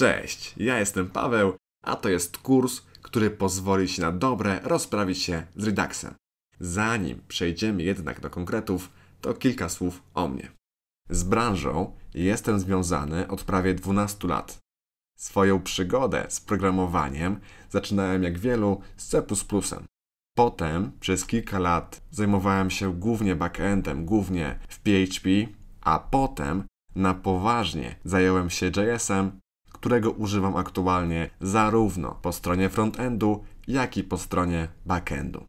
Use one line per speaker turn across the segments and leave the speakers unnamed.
Cześć, ja jestem Paweł, a to jest kurs, który pozwoli Ci na dobre rozprawić się z Reduxem. Zanim przejdziemy jednak do konkretów, to kilka słów o mnie. Z branżą jestem związany od prawie 12 lat. Swoją przygodę z programowaniem zaczynałem jak wielu z C++. Potem przez kilka lat zajmowałem się głównie backendem, głównie w PHP, a potem na poważnie zająłem się JS-em którego używam aktualnie zarówno po stronie frontendu, jak i po stronie backendu.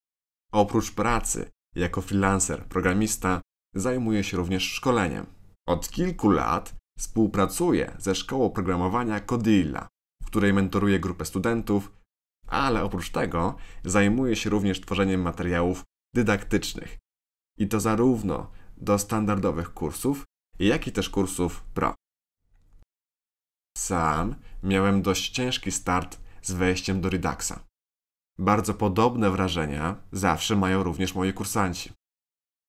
Oprócz pracy jako freelancer, programista, zajmuję się również szkoleniem. Od kilku lat współpracuję ze szkołą programowania Codilla, w której mentoruję grupę studentów, ale oprócz tego zajmuję się również tworzeniem materiałów dydaktycznych. I to zarówno do standardowych kursów, jak i też kursów pro. Sam miałem dość ciężki start z wejściem do Ridaxa. Bardzo podobne wrażenia zawsze mają również moi kursanci.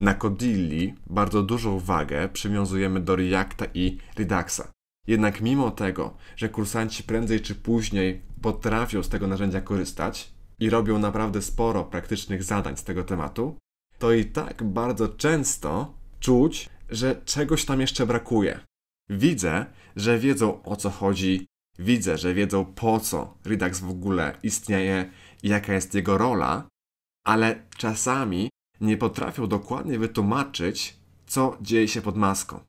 Na Kodilli bardzo dużą wagę przywiązujemy do Reacta i Ridaxa. Jednak mimo tego, że kursanci prędzej czy później potrafią z tego narzędzia korzystać i robią naprawdę sporo praktycznych zadań z tego tematu, to i tak bardzo często czuć, że czegoś tam jeszcze brakuje. Widzę, że wiedzą o co chodzi, widzę, że wiedzą po co Redux w ogóle istnieje i jaka jest jego rola, ale czasami nie potrafią dokładnie wytłumaczyć, co dzieje się pod maską.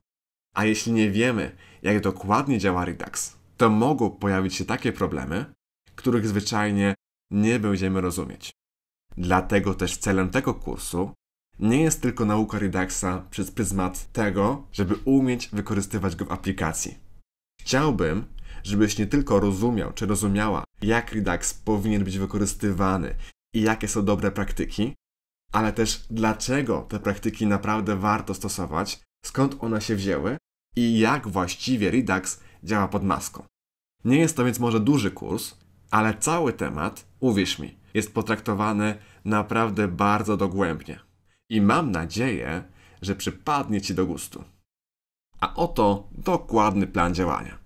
A jeśli nie wiemy, jak dokładnie działa Redux, to mogą pojawić się takie problemy, których zwyczajnie nie będziemy rozumieć. Dlatego też celem tego kursu nie jest tylko nauka Reduxa przez pryzmat tego, żeby umieć wykorzystywać go w aplikacji. Chciałbym, żebyś nie tylko rozumiał czy rozumiała, jak Redux powinien być wykorzystywany i jakie są dobre praktyki, ale też dlaczego te praktyki naprawdę warto stosować, skąd one się wzięły i jak właściwie Redux działa pod maską. Nie jest to więc może duży kurs, ale cały temat, uwierz mi, jest potraktowany naprawdę bardzo dogłębnie i mam nadzieję, że przypadnie Ci do gustu. A oto dokładny plan działania.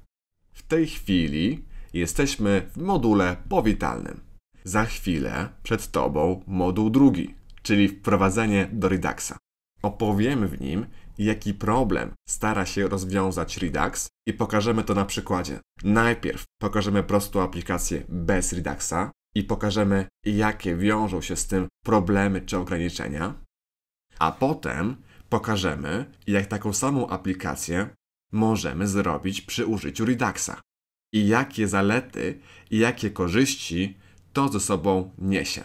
W tej chwili jesteśmy w module powitalnym. Za chwilę przed Tobą moduł drugi, czyli wprowadzenie do Reduxa. Opowiemy w nim, jaki problem stara się rozwiązać Redux i pokażemy to na przykładzie. Najpierw pokażemy prostą aplikację bez Reduxa i pokażemy, jakie wiążą się z tym problemy czy ograniczenia. A potem pokażemy, jak taką samą aplikację możemy zrobić przy użyciu Reduxa i jakie zalety i jakie korzyści to ze sobą niesie.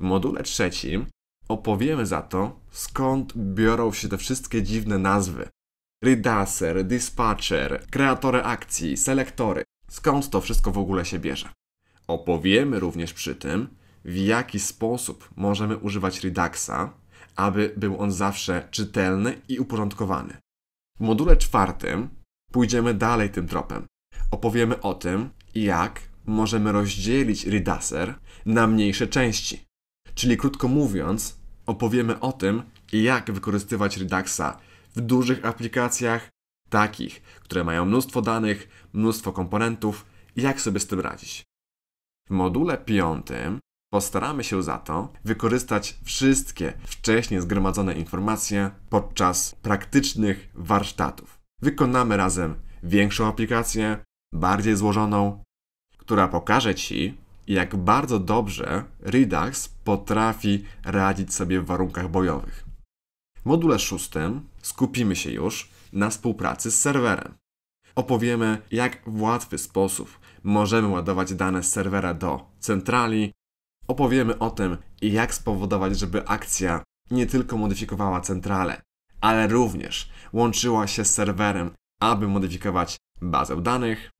W module trzecim opowiemy za to, skąd biorą się te wszystkie dziwne nazwy. Reducer, dispatcher, kreatory akcji, selektory. Skąd to wszystko w ogóle się bierze? Opowiemy również przy tym, w jaki sposób możemy używać Reduxa aby był on zawsze czytelny i uporządkowany. W module czwartym pójdziemy dalej tym tropem. Opowiemy o tym, jak możemy rozdzielić ridaser na mniejsze części. Czyli krótko mówiąc, opowiemy o tym, jak wykorzystywać Reduxa w dużych aplikacjach, takich, które mają mnóstwo danych, mnóstwo komponentów, jak sobie z tym radzić. W module piątym Postaramy się za to wykorzystać wszystkie wcześniej zgromadzone informacje podczas praktycznych warsztatów. Wykonamy razem większą aplikację, bardziej złożoną, która pokaże Ci, jak bardzo dobrze Redux potrafi radzić sobie w warunkach bojowych. W module szóstym skupimy się już na współpracy z serwerem. Opowiemy, jak w łatwy sposób możemy ładować dane z serwera do centrali, Opowiemy o tym, jak spowodować, żeby akcja nie tylko modyfikowała centralę, ale również łączyła się z serwerem, aby modyfikować bazę danych.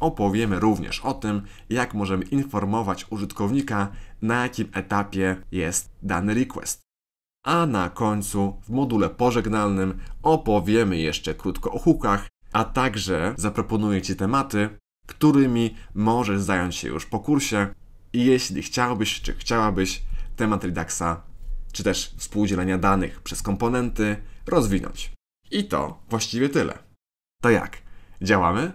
Opowiemy również o tym, jak możemy informować użytkownika, na jakim etapie jest dany request. A na końcu, w module pożegnalnym, opowiemy jeszcze krótko o hookach, a także zaproponuję Ci tematy, którymi możesz zająć się już po kursie, i jeśli chciałbyś czy chciałabyś temat Reduxa, czy też współdzielenia danych przez komponenty rozwinąć. I to właściwie tyle. To jak? Działamy?